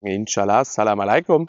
Inshallah, salam alaikum.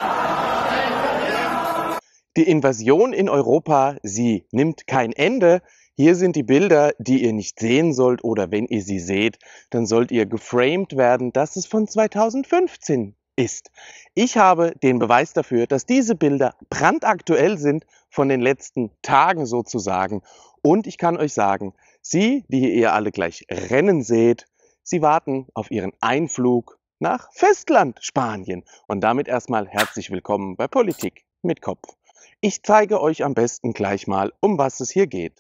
Die Invasion in Europa, sie nimmt kein Ende. Hier sind die Bilder, die ihr nicht sehen sollt oder wenn ihr sie seht, dann sollt ihr geframed werden, dass es von 2015 ist. Ich habe den Beweis dafür, dass diese Bilder brandaktuell sind von den letzten Tagen sozusagen. Und ich kann euch sagen, Sie, die ihr alle gleich rennen seht, Sie warten auf Ihren Einflug nach Festland Spanien. Und damit erstmal herzlich willkommen bei Politik mit Kopf. Ich zeige euch am besten gleich mal, um was es hier geht.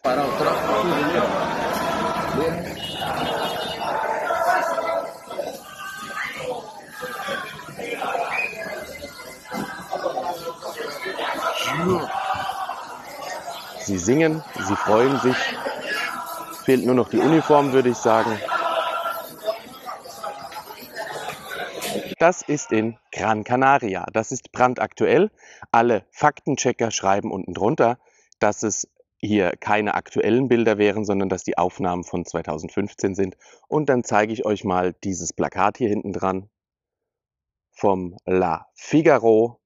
Sie singen, sie freuen sich. Fehlt nur noch die Uniform, würde ich sagen. Das ist in Gran Canaria. Das ist brandaktuell. Alle Faktenchecker schreiben unten drunter, dass es hier keine aktuellen Bilder wären, sondern dass die Aufnahmen von 2015 sind. Und dann zeige ich euch mal dieses Plakat hier hinten dran vom La Figaro.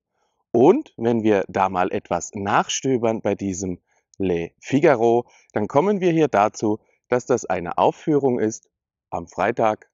Und wenn wir da mal etwas nachstöbern bei diesem Le Figaro, dann kommen wir hier dazu, dass das eine Aufführung ist am Freitag,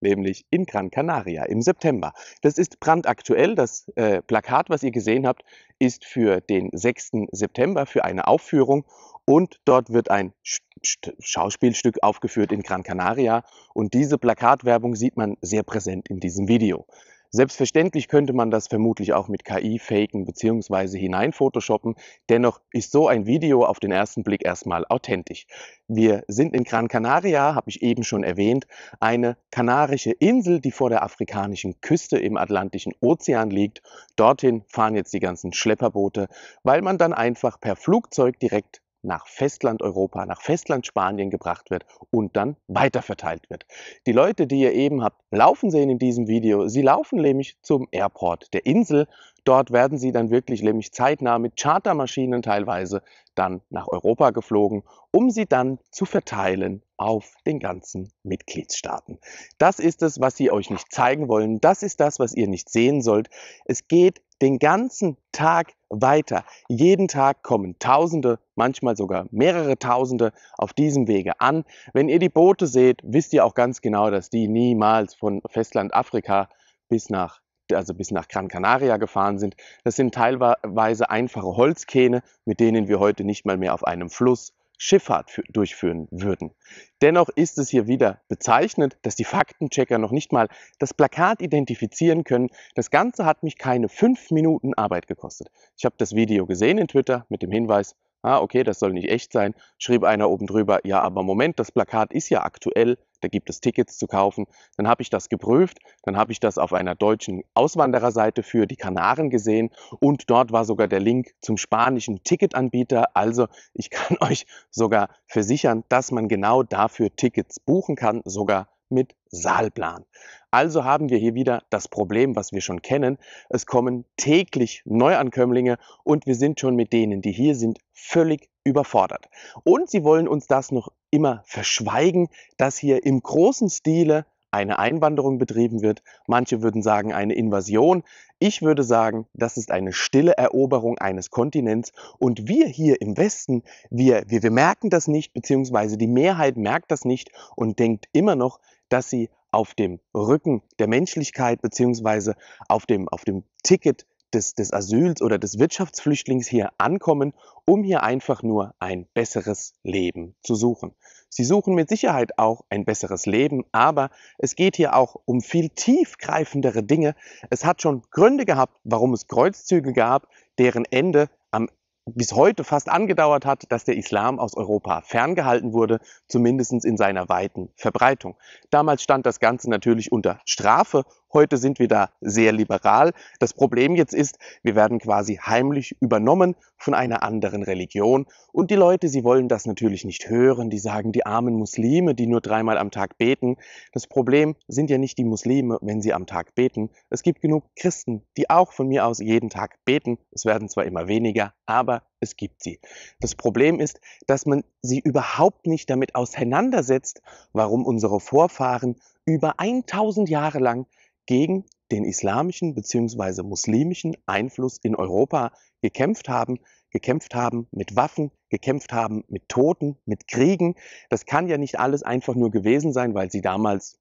nämlich in Gran Canaria im September. Das ist brandaktuell. Das äh, Plakat, was ihr gesehen habt, ist für den 6. September für eine Aufführung und dort wird ein Sch Sch Schauspielstück aufgeführt in Gran Canaria und diese Plakatwerbung sieht man sehr präsent in diesem Video. Selbstverständlich könnte man das vermutlich auch mit KI faken bzw. hineinphotoshoppen, dennoch ist so ein Video auf den ersten Blick erstmal authentisch. Wir sind in Gran Canaria, habe ich eben schon erwähnt, eine kanarische Insel, die vor der afrikanischen Küste im Atlantischen Ozean liegt. Dorthin fahren jetzt die ganzen Schlepperboote, weil man dann einfach per Flugzeug direkt nach Festlandeuropa, nach Festlandspanien gebracht wird und dann weiterverteilt wird. Die Leute, die ihr eben habt laufen sehen in diesem Video, sie laufen nämlich zum Airport der Insel. Dort werden sie dann wirklich nämlich zeitnah mit Chartermaschinen teilweise dann nach Europa geflogen, um sie dann zu verteilen auf den ganzen Mitgliedstaaten. Das ist es, was sie euch nicht zeigen wollen. Das ist das, was ihr nicht sehen sollt. Es geht den ganzen Tag weiter. Jeden Tag kommen Tausende, manchmal sogar mehrere Tausende auf diesem Wege an. Wenn ihr die Boote seht, wisst ihr auch ganz genau, dass die niemals von Festland Afrika bis nach also bis nach Gran Canaria gefahren sind. Das sind teilweise einfache Holzkähne, mit denen wir heute nicht mal mehr auf einem Fluss Schifffahrt durchführen würden. Dennoch ist es hier wieder bezeichnend, dass die Faktenchecker noch nicht mal das Plakat identifizieren können. Das Ganze hat mich keine fünf Minuten Arbeit gekostet. Ich habe das Video gesehen in Twitter mit dem Hinweis, ah, okay, das soll nicht echt sein, schrieb einer oben drüber, ja, aber Moment, das Plakat ist ja aktuell da gibt es Tickets zu kaufen. Dann habe ich das geprüft, dann habe ich das auf einer deutschen Auswandererseite für die Kanaren gesehen und dort war sogar der Link zum spanischen Ticketanbieter. Also ich kann euch sogar versichern, dass man genau dafür Tickets buchen kann, sogar mit Saalplan. Also haben wir hier wieder das Problem, was wir schon kennen. Es kommen täglich Neuankömmlinge und wir sind schon mit denen, die hier sind, völlig überfordert. Und sie wollen uns das noch immer verschweigen, dass hier im großen Stile eine Einwanderung betrieben wird. Manche würden sagen, eine Invasion. Ich würde sagen, das ist eine stille Eroberung eines Kontinents. Und wir hier im Westen, wir, wir, wir merken das nicht, beziehungsweise die Mehrheit merkt das nicht und denkt immer noch, dass sie auf dem Rücken der Menschlichkeit, beziehungsweise auf dem, auf dem Ticket des, des Asyls oder des Wirtschaftsflüchtlings hier ankommen, um hier einfach nur ein besseres Leben zu suchen. Sie suchen mit Sicherheit auch ein besseres Leben, aber es geht hier auch um viel tiefgreifendere Dinge. Es hat schon Gründe gehabt, warum es Kreuzzüge gab, deren Ende am bis heute fast angedauert hat, dass der Islam aus Europa ferngehalten wurde, zumindest in seiner weiten Verbreitung. Damals stand das Ganze natürlich unter Strafe Heute sind wir da sehr liberal. Das Problem jetzt ist, wir werden quasi heimlich übernommen von einer anderen Religion. Und die Leute, sie wollen das natürlich nicht hören. Die sagen, die armen Muslime, die nur dreimal am Tag beten. Das Problem sind ja nicht die Muslime, wenn sie am Tag beten. Es gibt genug Christen, die auch von mir aus jeden Tag beten. Es werden zwar immer weniger, aber es gibt sie. Das Problem ist, dass man sie überhaupt nicht damit auseinandersetzt, warum unsere Vorfahren über 1000 Jahre lang gegen den islamischen bzw. muslimischen Einfluss in Europa gekämpft haben, gekämpft haben mit Waffen, gekämpft haben mit Toten, mit Kriegen. Das kann ja nicht alles einfach nur gewesen sein, weil sie damals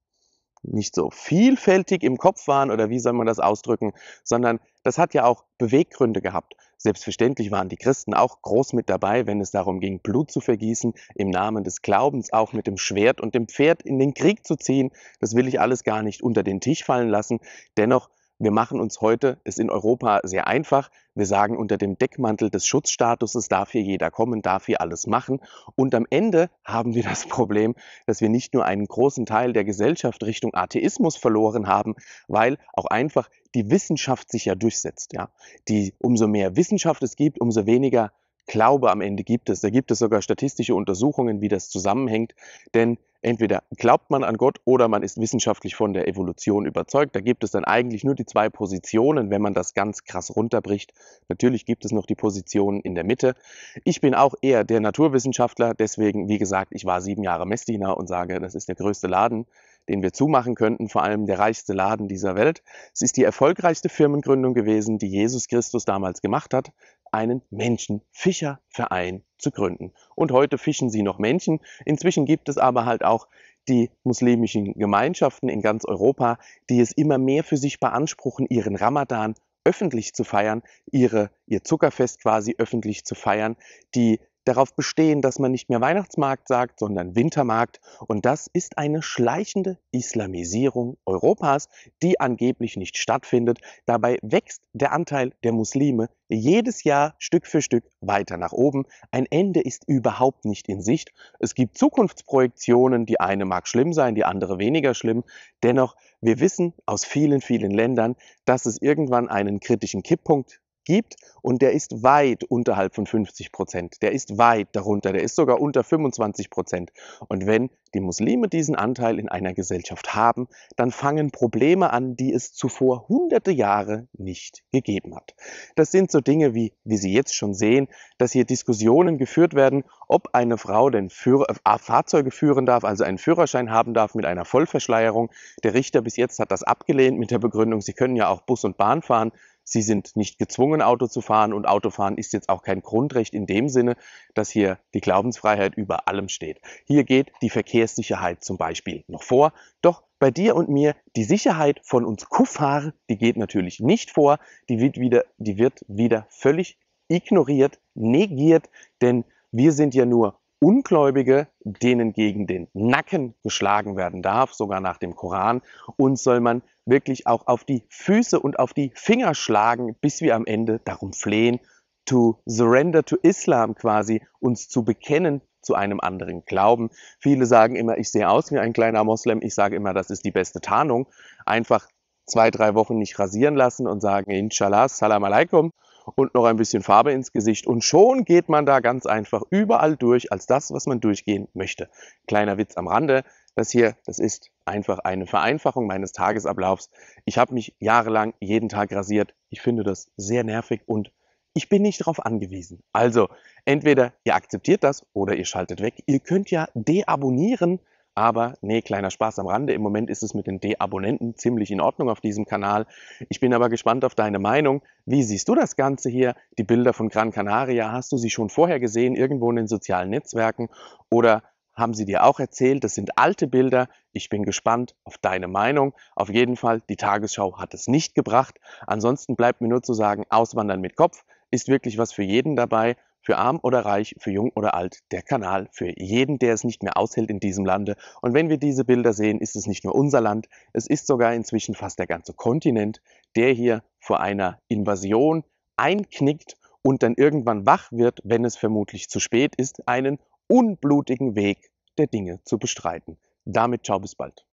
nicht so vielfältig im Kopf waren oder wie soll man das ausdrücken, sondern das hat ja auch Beweggründe gehabt. Selbstverständlich waren die Christen auch groß mit dabei, wenn es darum ging, Blut zu vergießen, im Namen des Glaubens auch mit dem Schwert und dem Pferd in den Krieg zu ziehen. Das will ich alles gar nicht unter den Tisch fallen lassen. Dennoch wir machen uns heute es in Europa sehr einfach. Wir sagen, unter dem Deckmantel des Schutzstatuses darf hier jeder kommen, darf hier alles machen. Und am Ende haben wir das Problem, dass wir nicht nur einen großen Teil der Gesellschaft Richtung Atheismus verloren haben, weil auch einfach die Wissenschaft sich ja durchsetzt. Ja? Die, umso mehr Wissenschaft es gibt, umso weniger Glaube am Ende gibt es. Da gibt es sogar statistische Untersuchungen, wie das zusammenhängt. Denn Entweder glaubt man an Gott oder man ist wissenschaftlich von der Evolution überzeugt. Da gibt es dann eigentlich nur die zwei Positionen, wenn man das ganz krass runterbricht. Natürlich gibt es noch die Positionen in der Mitte. Ich bin auch eher der Naturwissenschaftler, deswegen, wie gesagt, ich war sieben Jahre Messdiener und sage, das ist der größte Laden, den wir zumachen könnten, vor allem der reichste Laden dieser Welt. Es ist die erfolgreichste Firmengründung gewesen, die Jesus Christus damals gemacht hat einen Menschenfischerverein zu gründen. Und heute fischen sie noch Menschen. Inzwischen gibt es aber halt auch die muslimischen Gemeinschaften in ganz Europa, die es immer mehr für sich beanspruchen, ihren Ramadan öffentlich zu feiern, ihre, ihr Zuckerfest quasi öffentlich zu feiern, die darauf bestehen, dass man nicht mehr Weihnachtsmarkt sagt, sondern Wintermarkt. Und das ist eine schleichende Islamisierung Europas, die angeblich nicht stattfindet. Dabei wächst der Anteil der Muslime jedes Jahr Stück für Stück weiter nach oben. Ein Ende ist überhaupt nicht in Sicht. Es gibt Zukunftsprojektionen, die eine mag schlimm sein, die andere weniger schlimm. Dennoch, wir wissen aus vielen, vielen Ländern, dass es irgendwann einen kritischen Kipppunkt gibt und der ist weit unterhalb von 50 Prozent. Der ist weit darunter, der ist sogar unter 25 Prozent. Und wenn die Muslime diesen Anteil in einer Gesellschaft haben, dann fangen Probleme an, die es zuvor hunderte Jahre nicht gegeben hat. Das sind so Dinge wie, wie Sie jetzt schon sehen, dass hier Diskussionen geführt werden, ob eine Frau denn Führ äh, Fahrzeuge führen darf, also einen Führerschein haben darf mit einer Vollverschleierung. Der Richter bis jetzt hat das abgelehnt mit der Begründung, sie können ja auch Bus und Bahn fahren. Sie sind nicht gezwungen, Auto zu fahren und Autofahren ist jetzt auch kein Grundrecht in dem Sinne, dass hier die Glaubensfreiheit über allem steht. Hier geht die Verkehrssicherheit zum Beispiel noch vor. Doch bei dir und mir, die Sicherheit von uns Kuffar, die geht natürlich nicht vor. Die wird wieder, die wird wieder völlig ignoriert, negiert, denn wir sind ja nur Ungläubige, denen gegen den Nacken geschlagen werden darf, sogar nach dem Koran, uns soll man wirklich auch auf die Füße und auf die Finger schlagen, bis wir am Ende darum flehen, to surrender to Islam quasi, uns zu bekennen zu einem anderen Glauben. Viele sagen immer, ich sehe aus wie ein kleiner Moslem. Ich sage immer, das ist die beste Tarnung. Einfach zwei, drei Wochen nicht rasieren lassen und sagen, Inshallah, Salam alaikum und noch ein bisschen Farbe ins Gesicht. Und schon geht man da ganz einfach überall durch als das, was man durchgehen möchte. Kleiner Witz am Rande. Das hier, das ist einfach eine Vereinfachung meines Tagesablaufs. Ich habe mich jahrelang jeden Tag rasiert. Ich finde das sehr nervig und ich bin nicht darauf angewiesen. Also, entweder ihr akzeptiert das oder ihr schaltet weg. Ihr könnt ja deabonnieren, aber nee, kleiner Spaß am Rande. Im Moment ist es mit den D-Abonnenten ziemlich in Ordnung auf diesem Kanal. Ich bin aber gespannt auf deine Meinung. Wie siehst du das Ganze hier? Die Bilder von Gran Canaria, hast du sie schon vorher gesehen, irgendwo in den sozialen Netzwerken? Oder haben sie dir auch erzählt, das sind alte Bilder. Ich bin gespannt auf deine Meinung. Auf jeden Fall, die Tagesschau hat es nicht gebracht. Ansonsten bleibt mir nur zu sagen, Auswandern mit Kopf ist wirklich was für jeden dabei für arm oder reich, für jung oder alt, der Kanal für jeden, der es nicht mehr aushält in diesem Lande. Und wenn wir diese Bilder sehen, ist es nicht nur unser Land, es ist sogar inzwischen fast der ganze Kontinent, der hier vor einer Invasion einknickt und dann irgendwann wach wird, wenn es vermutlich zu spät ist, einen unblutigen Weg der Dinge zu bestreiten. Damit ciao bis bald.